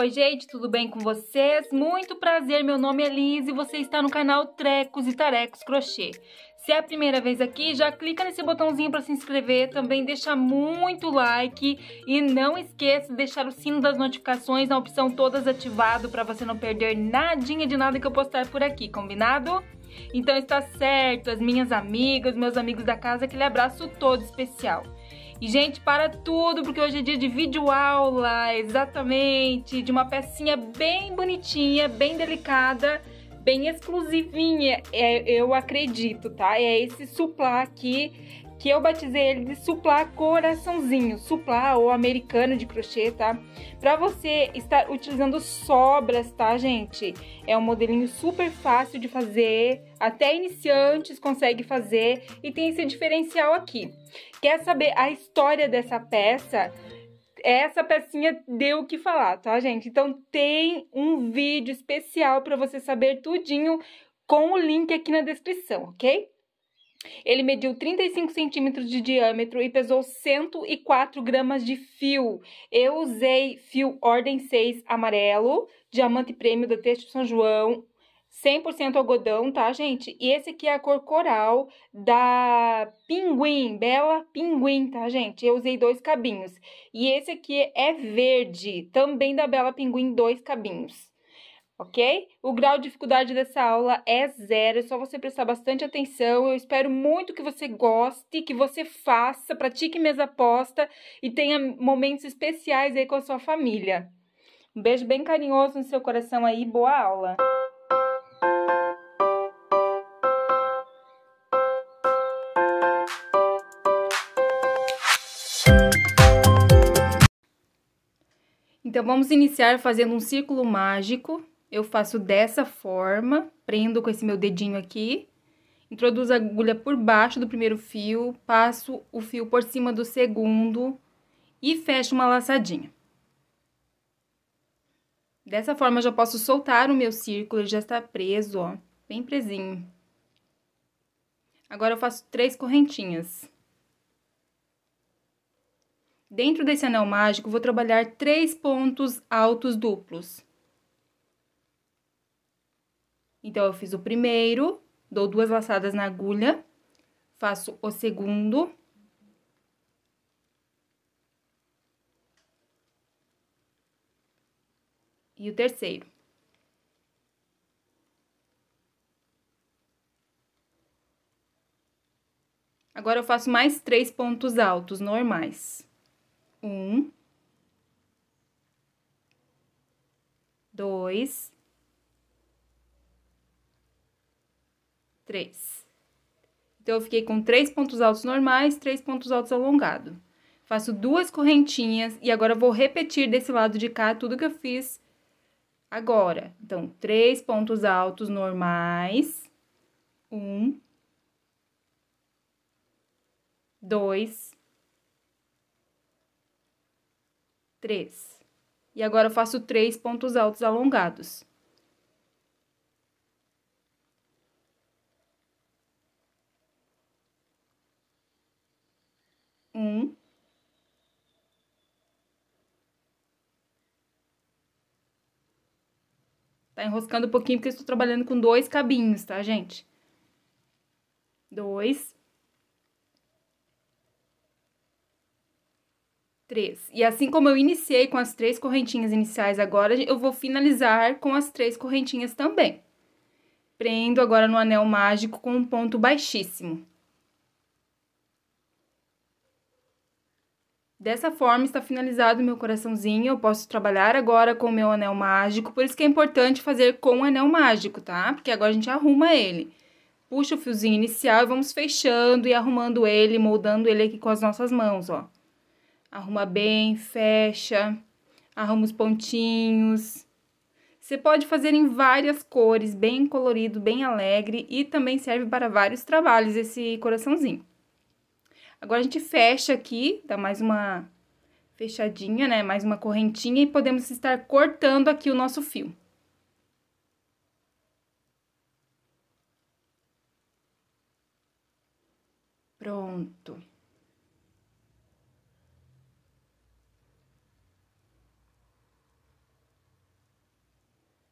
Oi, gente, tudo bem com vocês? Muito prazer, meu nome é Liz e você está no canal Trecos e Tarecos Crochê. Se é a primeira vez aqui, já clica nesse botãozinho para se inscrever, também deixa muito like e não esqueça de deixar o sino das notificações na opção todas ativado para você não perder nadinha de nada que eu postar por aqui, combinado? Então está certo, as minhas amigas, meus amigos da casa, aquele abraço todo especial. E, gente, para tudo, porque hoje é dia de videoaula, exatamente, de uma pecinha bem bonitinha, bem delicada, bem exclusivinha, é, eu acredito, tá? É esse suplá aqui que eu batizei ele de Supla coraçãozinho, Supla ou americano de crochê, tá? Pra você estar utilizando sobras, tá, gente? É um modelinho super fácil de fazer, até iniciantes conseguem fazer e tem esse diferencial aqui. Quer saber a história dessa peça? essa pecinha deu o que falar, tá, gente? Então tem um vídeo especial para você saber tudinho com o link aqui na descrição, ok? Ele mediu 35 centímetros de diâmetro e pesou 104 gramas de fio. Eu usei fio Ordem 6 amarelo, diamante prêmio da Texto São João, 100% algodão, tá, gente? E esse aqui é a cor coral da Pinguim, Bela Pinguim, tá, gente? Eu usei dois cabinhos. E esse aqui é verde, também da Bela Pinguim, dois cabinhos ok? O grau de dificuldade dessa aula é zero, é só você prestar bastante atenção. Eu espero muito que você goste, que você faça, pratique mesa aposta e tenha momentos especiais aí com a sua família. Um beijo bem carinhoso no seu coração aí, boa aula! Então, vamos iniciar fazendo um círculo mágico eu faço dessa forma, prendo com esse meu dedinho aqui, introduzo a agulha por baixo do primeiro fio, passo o fio por cima do segundo e fecho uma laçadinha. Dessa forma, eu já posso soltar o meu círculo, ele já está preso, ó, bem presinho. Agora, eu faço três correntinhas. Dentro desse anel mágico, vou trabalhar três pontos altos duplos. Então, eu fiz o primeiro, dou duas laçadas na agulha, faço o segundo. E o terceiro. Agora, eu faço mais três pontos altos normais. Um. Dois. 3. Então, eu fiquei com três pontos altos normais, três pontos altos alongado. Faço duas correntinhas e agora vou repetir desse lado de cá tudo que eu fiz agora. Então, três pontos altos normais. Um. Dois. Três. E agora eu faço três pontos altos alongados. um, Tá enroscando um pouquinho porque estou trabalhando com dois cabinhos, tá, gente? Dois. Três. E assim como eu iniciei com as três correntinhas iniciais agora, eu vou finalizar com as três correntinhas também. Prendo agora no anel mágico com um ponto baixíssimo. Dessa forma está finalizado meu coraçãozinho. Eu posso trabalhar agora com o meu anel mágico. Por isso que é importante fazer com o anel mágico, tá? Porque agora a gente arruma ele. Puxa o fiozinho inicial e vamos fechando e arrumando ele, moldando ele aqui com as nossas mãos, ó. Arruma bem, fecha, arruma os pontinhos. Você pode fazer em várias cores, bem colorido, bem alegre e também serve para vários trabalhos esse coraçãozinho. Agora a gente fecha aqui, dá mais uma fechadinha, né? Mais uma correntinha e podemos estar cortando aqui o nosso fio. Pronto.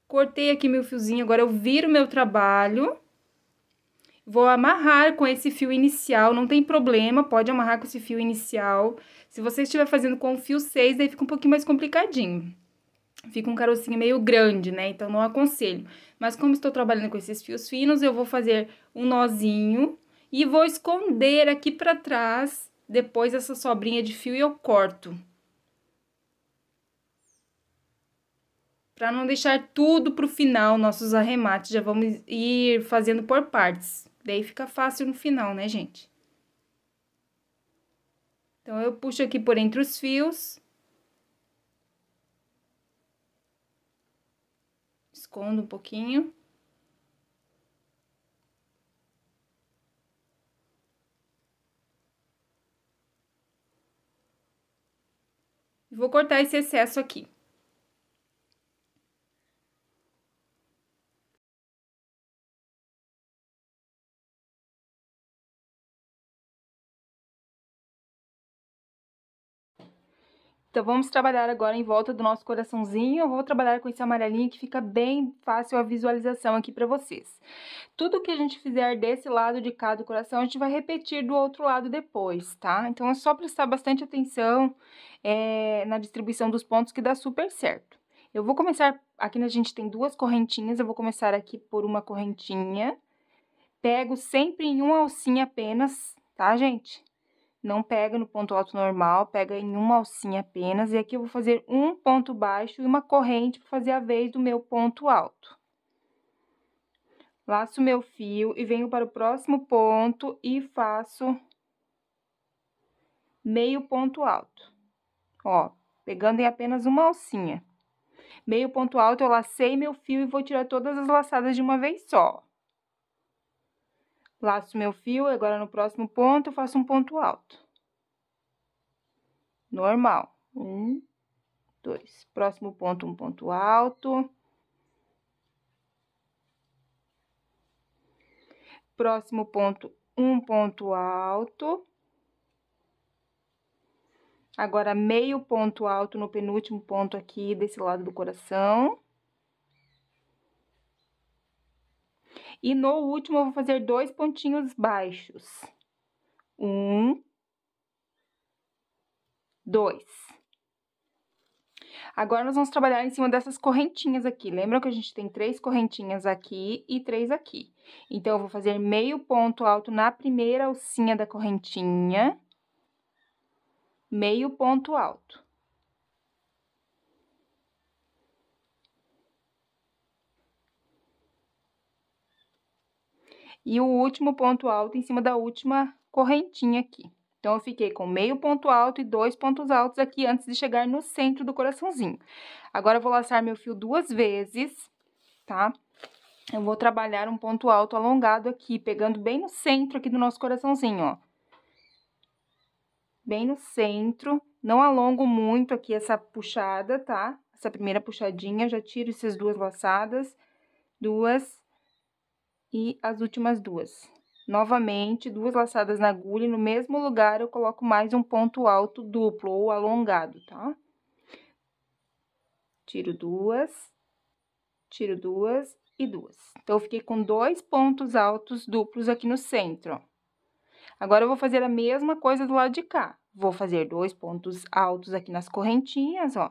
Cortei aqui meu fiozinho, agora eu viro meu trabalho. Vou amarrar com esse fio inicial, não tem problema, pode amarrar com esse fio inicial. Se você estiver fazendo com o fio 6, daí fica um pouquinho mais complicadinho. Fica um carocinho meio grande, né? Então, não aconselho. Mas como estou trabalhando com esses fios finos, eu vou fazer um nozinho e vou esconder aqui para trás, depois essa sobrinha de fio e eu corto. Para não deixar tudo pro final, nossos arremates, já vamos ir fazendo por partes. Daí fica fácil no final, né, gente? Então, eu puxo aqui por entre os fios. Escondo um pouquinho. Vou cortar esse excesso aqui. Então vamos trabalhar agora em volta do nosso coraçãozinho. Eu vou trabalhar com esse amarelinho que fica bem fácil a visualização aqui para vocês. Tudo que a gente fizer desse lado de cá do coração, a gente vai repetir do outro lado depois, tá? Então é só prestar bastante atenção é, na distribuição dos pontos que dá super certo. Eu vou começar, aqui a gente tem duas correntinhas, eu vou começar aqui por uma correntinha. Pego sempre em uma alcinha apenas, tá, gente? Não pega no ponto alto normal, pega em uma alcinha apenas. E aqui eu vou fazer um ponto baixo e uma corrente para fazer a vez do meu ponto alto. Laço meu fio e venho para o próximo ponto e faço meio ponto alto. Ó, pegando em apenas uma alcinha. Meio ponto alto, eu lacei meu fio e vou tirar todas as laçadas de uma vez só. Laço meu fio, agora no próximo ponto eu faço um ponto alto. Normal. Um, dois. Próximo ponto, um ponto alto. Próximo ponto, um ponto alto. Agora, meio ponto alto no penúltimo ponto aqui desse lado do coração. E no último, eu vou fazer dois pontinhos baixos. Um. Dois. Agora, nós vamos trabalhar em cima dessas correntinhas aqui. Lembram que a gente tem três correntinhas aqui e três aqui. Então, eu vou fazer meio ponto alto na primeira alcinha da correntinha. Meio ponto alto. e o último ponto alto em cima da última correntinha aqui. Então, eu fiquei com meio ponto alto e dois pontos altos aqui antes de chegar no centro do coraçãozinho. Agora, eu vou laçar meu fio duas vezes, tá? Eu vou trabalhar um ponto alto alongado aqui, pegando bem no centro aqui do nosso coraçãozinho, ó. Bem no centro, não alongo muito aqui essa puxada, tá? Essa primeira puxadinha, já tiro essas duas laçadas, duas, e as últimas duas. Novamente, duas laçadas na agulha e no mesmo lugar eu coloco mais um ponto alto duplo ou alongado, tá? Tiro duas, tiro duas e duas. Então, eu fiquei com dois pontos altos duplos aqui no centro, ó. Agora, eu vou fazer a mesma coisa do lado de cá. Vou fazer dois pontos altos aqui nas correntinhas, ó.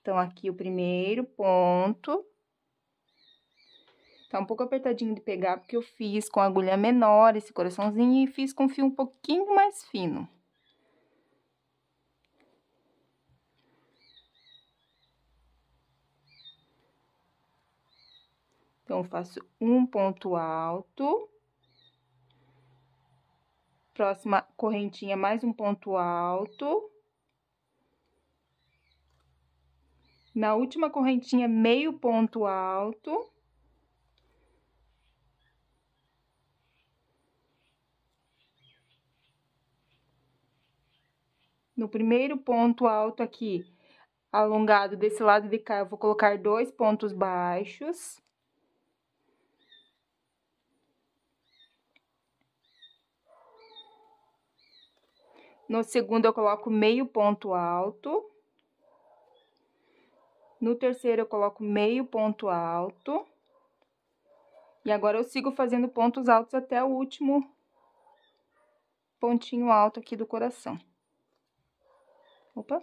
Então, aqui o primeiro ponto, Tá um pouco apertadinho de pegar, porque eu fiz com agulha menor esse coraçãozinho e fiz com fio um pouquinho mais fino. Então, faço um ponto alto. Próxima correntinha, mais um ponto alto. Na última correntinha, meio ponto alto. no primeiro ponto alto aqui, alongado desse lado de cá, eu vou colocar dois pontos baixos. No segundo, eu coloco meio ponto alto. No terceiro, eu coloco meio ponto alto. E agora, eu sigo fazendo pontos altos até o último pontinho alto aqui do coração. Opa.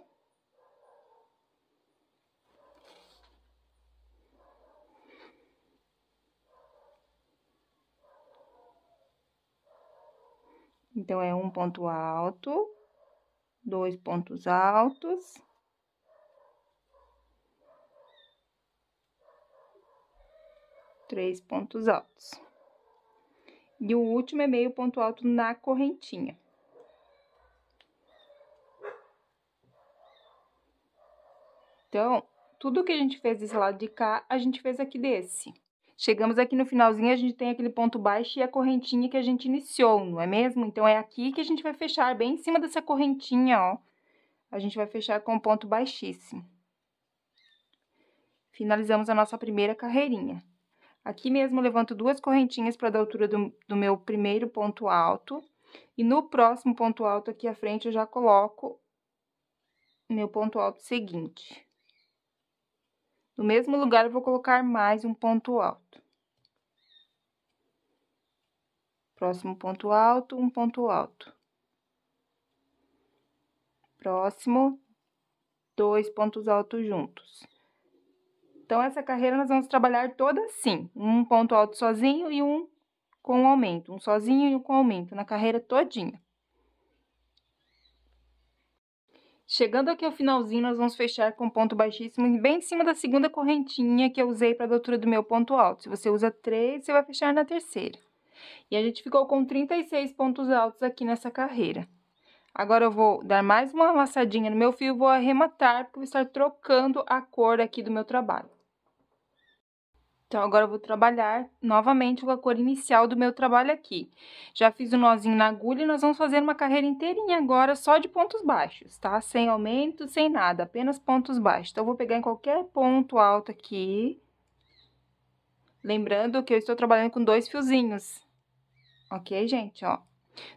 Então, é um ponto alto, dois pontos altos. Três pontos altos. E o último é meio ponto alto na correntinha. Então, tudo que a gente fez desse lado de cá, a gente fez aqui desse. Chegamos aqui no finalzinho, a gente tem aquele ponto baixo e a correntinha que a gente iniciou, não é mesmo? Então, é aqui que a gente vai fechar, bem em cima dessa correntinha, ó. A gente vai fechar com um ponto baixíssimo. Finalizamos a nossa primeira carreirinha. Aqui mesmo, levanto duas correntinhas para dar altura do, do meu primeiro ponto alto. E no próximo ponto alto aqui à frente, eu já coloco meu ponto alto seguinte. No mesmo lugar, eu vou colocar mais um ponto alto. Próximo ponto alto, um ponto alto. Próximo, dois pontos altos juntos. Então, essa carreira nós vamos trabalhar toda assim. Um ponto alto sozinho e um com aumento. Um sozinho e um com aumento, na carreira todinha. Chegando aqui ao finalzinho, nós vamos fechar com ponto baixíssimo, bem em cima da segunda correntinha que eu usei para a altura do meu ponto alto. Se você usa três, você vai fechar na terceira. E a gente ficou com 36 pontos altos aqui nessa carreira. Agora, eu vou dar mais uma laçadinha no meu fio e vou arrematar, porque eu vou estar trocando a cor aqui do meu trabalho. Então, agora eu vou trabalhar novamente com a cor inicial do meu trabalho aqui. Já fiz o um nozinho na agulha e nós vamos fazer uma carreira inteirinha agora só de pontos baixos, tá? Sem aumento, sem nada, apenas pontos baixos. Então, eu vou pegar em qualquer ponto alto aqui. Lembrando que eu estou trabalhando com dois fiozinhos. Ok, gente? Ó.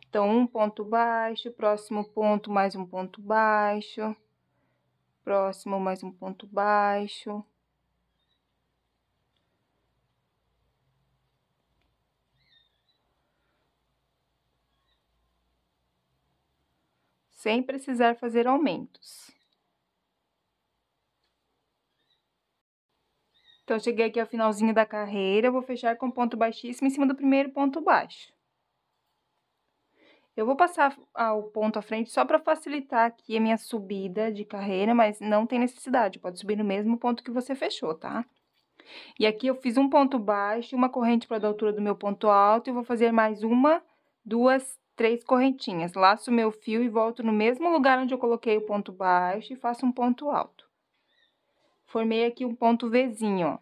Então, um ponto baixo, próximo ponto, mais um ponto baixo. Próximo, mais um ponto baixo sem precisar fazer aumentos. Então, cheguei aqui ao finalzinho da carreira, vou fechar com ponto baixíssimo em cima do primeiro ponto baixo. Eu vou passar o ponto à frente só para facilitar aqui a minha subida de carreira, mas não tem necessidade, pode subir no mesmo ponto que você fechou, tá? E aqui eu fiz um ponto baixo, uma corrente para a altura do meu ponto alto, e vou fazer mais uma, duas, três correntinhas, laço meu fio e volto no mesmo lugar onde eu coloquei o ponto baixo e faço um ponto alto. Formei aqui um ponto Vzinho, ó.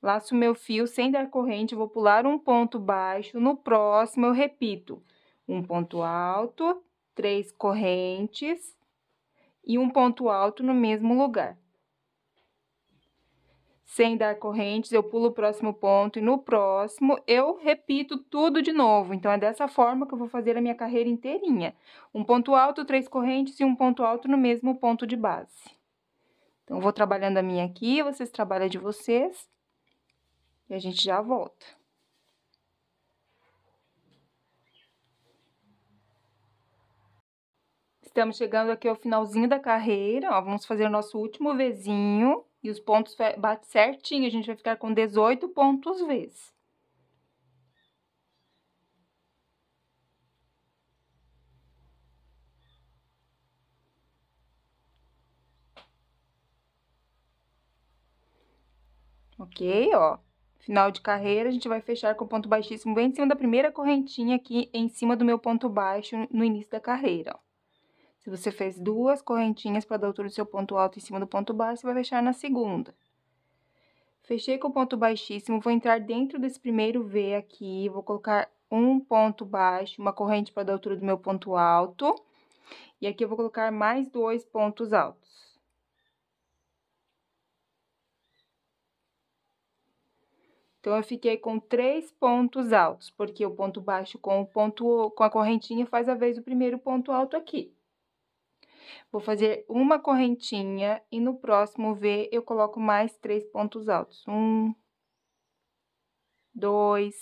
Laço meu fio sem dar corrente, vou pular um ponto baixo, no próximo eu repito. Um ponto alto, três correntes e um ponto alto no mesmo lugar sem dar correntes, eu pulo o próximo ponto e no próximo eu repito tudo de novo. Então, é dessa forma que eu vou fazer a minha carreira inteirinha. Um ponto alto, três correntes e um ponto alto no mesmo ponto de base. Então, vou trabalhando a minha aqui, vocês trabalham de vocês e a gente já volta. Estamos chegando aqui ao finalzinho da carreira, ó, vamos fazer o nosso último vezinho e os pontos batem certinho, a gente vai ficar com 18 pontos vezes. Ok, ó. Final de carreira, a gente vai fechar com ponto baixíssimo bem em cima da primeira correntinha aqui, em cima do meu ponto baixo, no início da carreira, ó. Se você fez duas correntinhas para dar altura do seu ponto alto em cima do ponto baixo, você vai fechar na segunda. Fechei com ponto baixíssimo, vou entrar dentro desse primeiro V aqui, vou colocar um ponto baixo, uma corrente para dar altura do meu ponto alto. E aqui eu vou colocar mais dois pontos altos. Então, eu fiquei com três pontos altos, porque o ponto baixo com o ponto com a correntinha faz a vez do primeiro ponto alto aqui. Vou fazer uma correntinha e no próximo V eu coloco mais três pontos altos. Um, dois,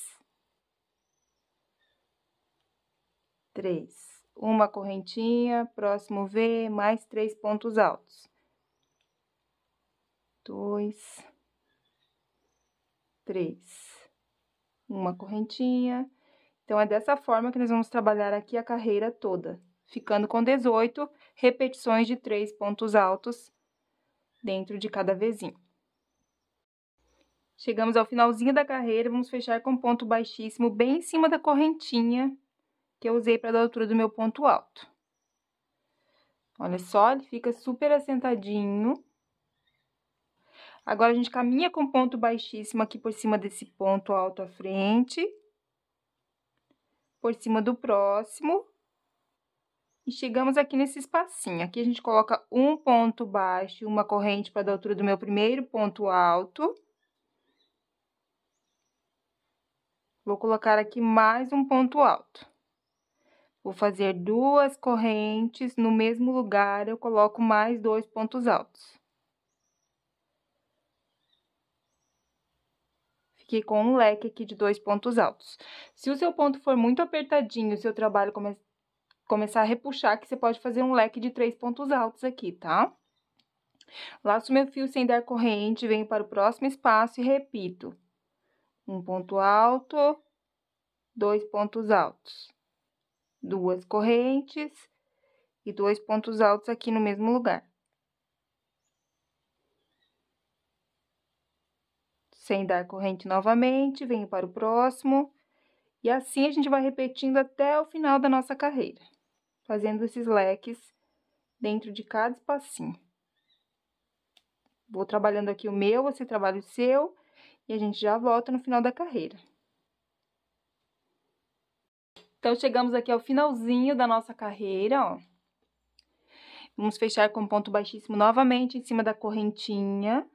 três. Uma correntinha, próximo V, mais três pontos altos. Dois, três. Uma correntinha. Então, é dessa forma que nós vamos trabalhar aqui a carreira toda. Ficando com 18, repetições de três pontos altos dentro de cada vezinho. Chegamos ao finalzinho da carreira, vamos fechar com um ponto baixíssimo bem em cima da correntinha que eu usei para dar altura do meu ponto alto. Olha só, ele fica super assentadinho. Agora, a gente caminha com ponto baixíssimo aqui por cima desse ponto alto à frente. Por cima do próximo. E chegamos aqui nesse espacinho. Aqui a gente coloca um ponto baixo, uma corrente para dar altura do meu primeiro ponto alto. Vou colocar aqui mais um ponto alto. Vou fazer duas correntes, no mesmo lugar eu coloco mais dois pontos altos. Fiquei com um leque aqui de dois pontos altos. Se o seu ponto for muito apertadinho, o seu trabalho começa começar a repuxar, que você pode fazer um leque de três pontos altos aqui, tá? Laço meu fio sem dar corrente, venho para o próximo espaço e repito. Um ponto alto, dois pontos altos. Duas correntes e dois pontos altos aqui no mesmo lugar. Sem dar corrente novamente, venho para o próximo. E assim a gente vai repetindo até o final da nossa carreira fazendo esses leques dentro de cada espacinho. Vou trabalhando aqui o meu, você trabalha o seu, e a gente já volta no final da carreira. Então, chegamos aqui ao finalzinho da nossa carreira, ó. Vamos fechar com ponto baixíssimo novamente em cima da correntinha.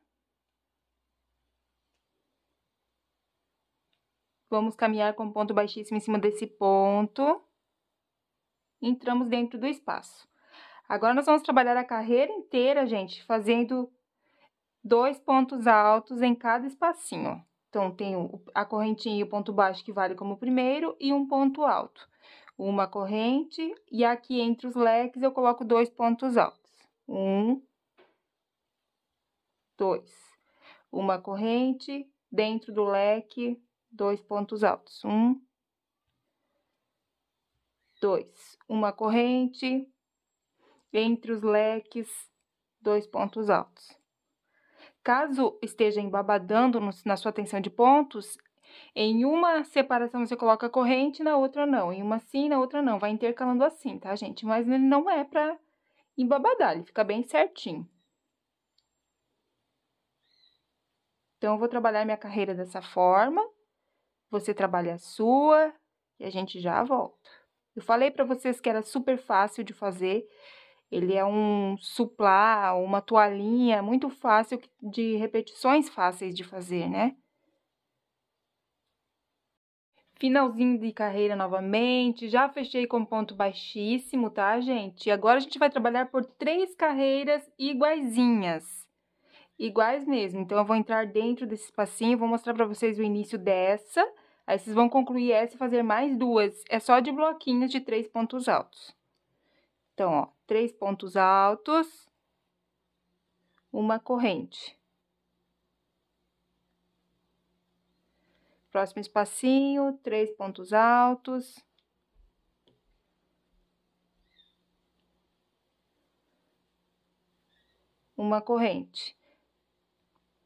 Vamos caminhar com ponto baixíssimo em cima desse ponto entramos dentro do espaço. Agora nós vamos trabalhar a carreira inteira, gente, fazendo dois pontos altos em cada espacinho. Então, tem a correntinha e o ponto baixo que vale como primeiro e um ponto alto. Uma corrente e aqui entre os leques eu coloco dois pontos altos. Um, dois. Uma corrente, dentro do leque, dois pontos altos. Um, 2. Uma corrente entre os leques, dois pontos altos. Caso esteja embabadando no, na sua tensão de pontos, em uma separação você coloca a corrente, na outra não. Em uma sim, na outra não. Vai intercalando assim, tá, gente? Mas ele não é para embabadar, ele fica bem certinho. Então, eu vou trabalhar minha carreira dessa forma. Você trabalha a sua e a gente já volta. Eu falei para vocês que era super fácil de fazer. Ele é um suplá, uma toalhinha muito fácil, de repetições fáceis de fazer, né? Finalzinho de carreira novamente, já fechei com ponto baixíssimo, tá, gente? agora a gente vai trabalhar por três carreiras iguaizinhas. Iguais mesmo. Então, eu vou entrar dentro desse espacinho, vou mostrar para vocês o início dessa Aí vocês vão concluir essa e fazer mais duas. É só de bloquinhos de três pontos altos. Então, ó, três pontos altos, uma corrente. Próximo espacinho, três pontos altos. Uma corrente.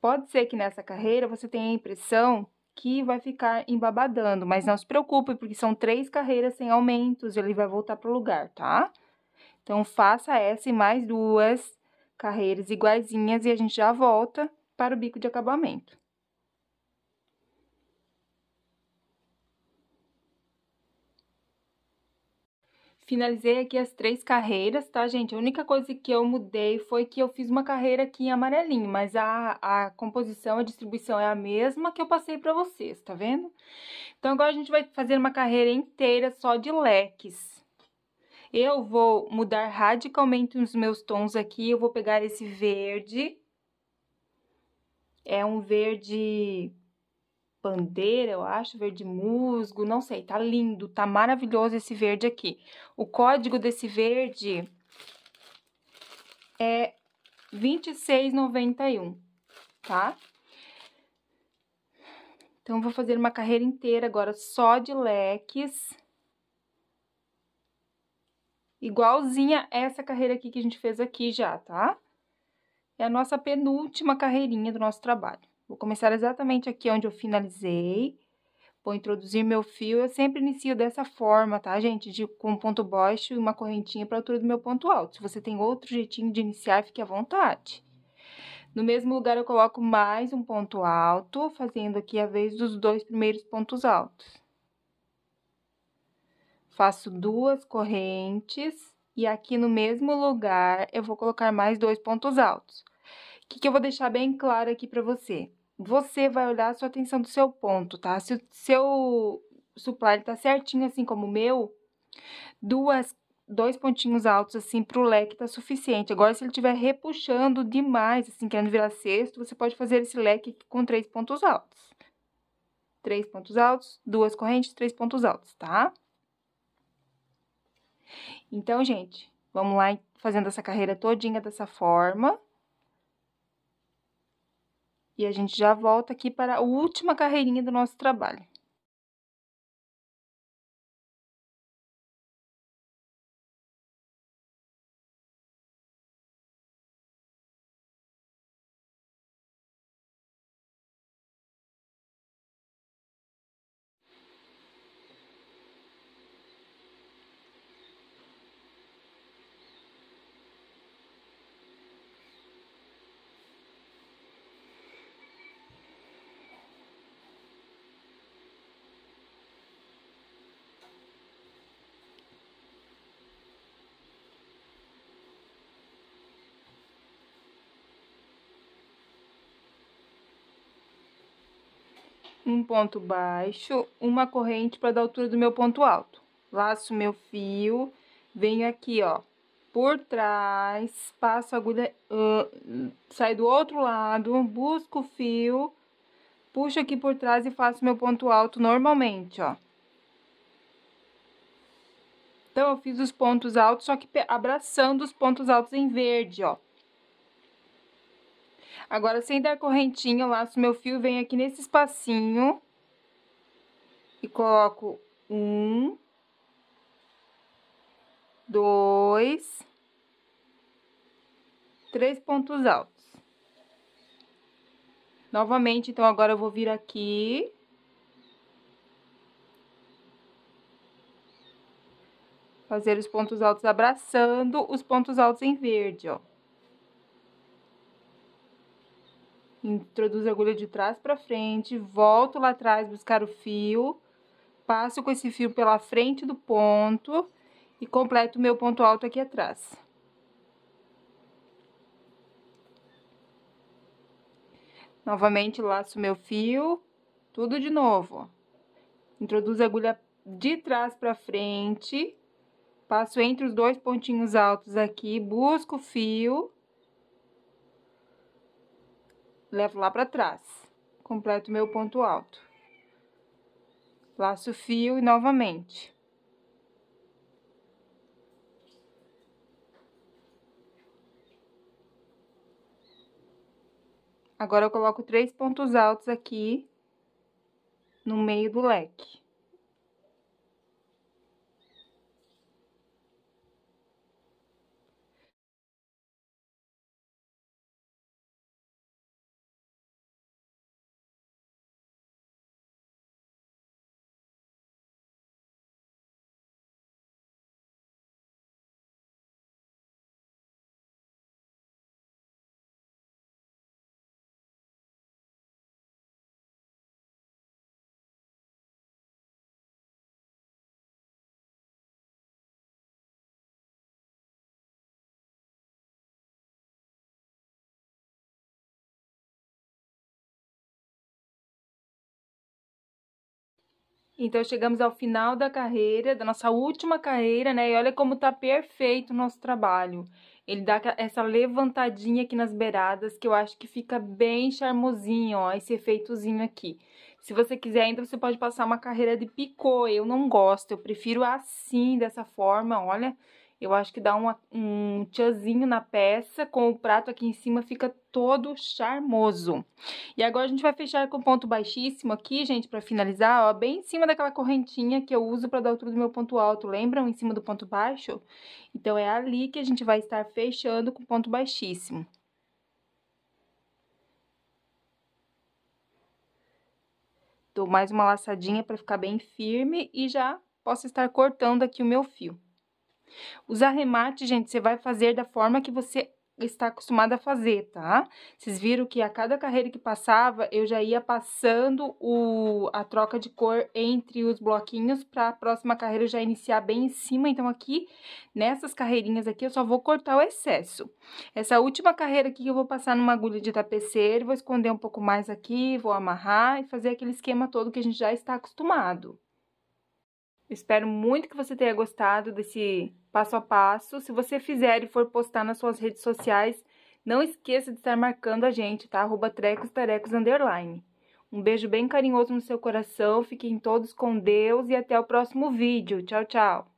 Pode ser que nessa carreira você tenha a impressão que vai ficar embabadando, mas não se preocupe, porque são três carreiras sem aumentos, ele vai voltar para o lugar, tá? Então, faça essa e mais duas carreiras iguaizinhas e a gente já volta para o bico de acabamento. Finalizei aqui as três carreiras, tá, gente? A única coisa que eu mudei foi que eu fiz uma carreira aqui em amarelinho, mas a, a composição, a distribuição é a mesma que eu passei pra vocês, tá vendo? Então, agora a gente vai fazer uma carreira inteira só de leques. Eu vou mudar radicalmente os meus tons aqui, eu vou pegar esse verde. É um verde Pandeira, eu acho, verde musgo, não sei, tá lindo, tá maravilhoso esse verde aqui. O código desse verde é 2691, tá? Então, vou fazer uma carreira inteira agora só de leques. Igualzinha essa carreira aqui que a gente fez aqui já, tá? É a nossa penúltima carreirinha do nosso trabalho. Vou começar exatamente aqui onde eu finalizei. Vou introduzir meu fio. Eu sempre inicio dessa forma, tá, gente? De, com um ponto baixo e uma correntinha para a altura do meu ponto alto. Se você tem outro jeitinho de iniciar, fique à vontade. No mesmo lugar, eu coloco mais um ponto alto, fazendo aqui a vez dos dois primeiros pontos altos. Faço duas correntes e aqui no mesmo lugar, eu vou colocar mais dois pontos altos. O que, que eu vou deixar bem claro aqui para você? Você vai olhar a sua atenção do seu ponto, tá? Se o seu supply tá certinho, assim como o meu, duas dois pontinhos altos assim pro leque tá suficiente. Agora, se ele estiver repuxando demais, assim, querendo virar sexto, você pode fazer esse leque com três pontos altos. Três pontos altos, duas correntes, três pontos altos, tá? Então, gente, vamos lá fazendo essa carreira todinha dessa forma e a gente já volta aqui para a última carreirinha do nosso trabalho. um ponto baixo, uma corrente para dar altura do meu ponto alto. Laço meu fio, venho aqui, ó, por trás, passo a agulha, uh, saio do outro lado, busco o fio, puxo aqui por trás e faço meu ponto alto normalmente, ó. Então, eu fiz os pontos altos, só que abraçando os pontos altos em verde, ó. Agora, sem dar correntinha, eu laço meu fio, venho aqui nesse espacinho e coloco um, dois, três pontos altos. Novamente, então, agora eu vou vir aqui. Fazer os pontos altos abraçando os pontos altos em verde, ó. introduzo a agulha de trás para frente, volto lá atrás buscar o fio, passo com esse fio pela frente do ponto e completo o meu ponto alto aqui atrás. Novamente laço meu fio, tudo de novo. Introduzo a agulha de trás para frente, passo entre os dois pontinhos altos aqui, busco o fio levo lá para trás. Completo meu ponto alto. Laço o fio e novamente. Agora, eu coloco três pontos altos aqui no meio do leque. Então chegamos ao final da carreira, da nossa última carreira, né? E olha como tá perfeito o nosso trabalho. Ele dá essa levantadinha aqui nas beiradas, que eu acho que fica bem charmosinho, ó, esse efeitozinho aqui. Se você quiser ainda, você pode passar uma carreira de picô, eu não gosto, eu prefiro assim, dessa forma, olha. Olha eu acho que dá uma, um tchazinho na peça, com o prato aqui em cima fica todo charmoso. E agora a gente vai fechar com ponto baixíssimo aqui, gente, pra finalizar, ó, bem em cima daquela correntinha que eu uso pra dar altura do meu ponto alto, lembram? Em cima do ponto baixo? Então, é ali que a gente vai estar fechando com ponto baixíssimo. Dou mais uma laçadinha pra ficar bem firme e já posso estar cortando aqui o meu fio. Os arremates, gente, você vai fazer da forma que você está acostumada a fazer, tá? Vocês viram que a cada carreira que passava, eu já ia passando o, a troca de cor entre os bloquinhos para a próxima carreira já iniciar bem em cima. Então, aqui, nessas carreirinhas aqui, eu só vou cortar o excesso. Essa última carreira aqui, eu vou passar numa agulha de tapeceiro, vou esconder um pouco mais aqui, vou amarrar e fazer aquele esquema todo que a gente já está acostumado. Espero muito que você tenha gostado desse passo a passo. Se você fizer e for postar nas suas redes sociais, não esqueça de estar marcando a gente, tá? Arroba trecos, tarecos, underline. Um beijo bem carinhoso no seu coração, fiquem todos com Deus e até o próximo vídeo. Tchau, tchau!